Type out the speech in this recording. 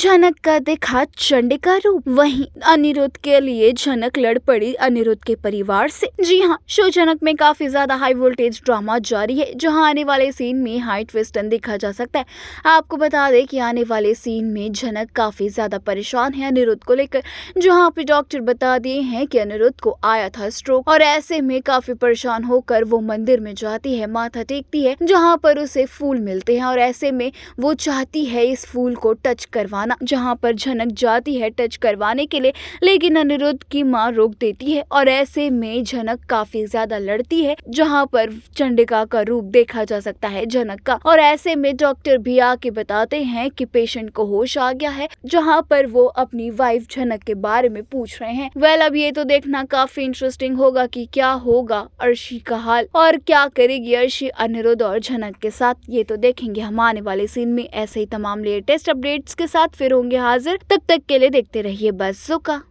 जनक का देखा चंडिका रूप वही अनिरुद्ध के लिए जनक लड़ पड़ी अनिरुद्ध के परिवार से जी हाँ शो जनक में काफी ज्यादा हाई वोल्टेज ड्रामा जारी है जहाँ आने वाले सीन में हाई ट्विस्टन देखा जा सकता है आपको बता दें कि आने वाले सीन में जनक काफी ज्यादा परेशान है अनिरुद्ध को लेकर जहाँ पे डॉक्टर बता दिए है की अनिरुद्ध को आया था स्ट्रोक और ऐसे में काफी परेशान होकर वो मंदिर में जाती है माथा टेकती है जहाँ पर उसे फूल मिलते हैं और ऐसे में वो चाहती है इस फूल को टच करवाना जाना जहाँ पर झनक जाती है टच करवाने के लिए लेकिन अनिरुद्ध की माँ रोक देती है और ऐसे में झनक काफी ज्यादा लड़ती है जहाँ पर चंडिका का रूप देखा जा सकता है झनक का और ऐसे में डॉक्टर भी आके बताते हैं कि पेशेंट को होश आ गया है जहाँ पर वो अपनी वाइफ झनक के बारे में पूछ रहे हैं वेल अब ये तो देखना काफी इंटरेस्टिंग होगा कि क्या होगा अर्शी का हाल और क्या करेगी अर्शी अनिरुद्ध और झनक के साथ ये तो देखेंगे हम आने वाले सीन में ऐसे ही तमाम लेटेस्ट अपडेट्स के साथ फिर होंगे हाजिर तब तक के लिए देखते रहिए बसों का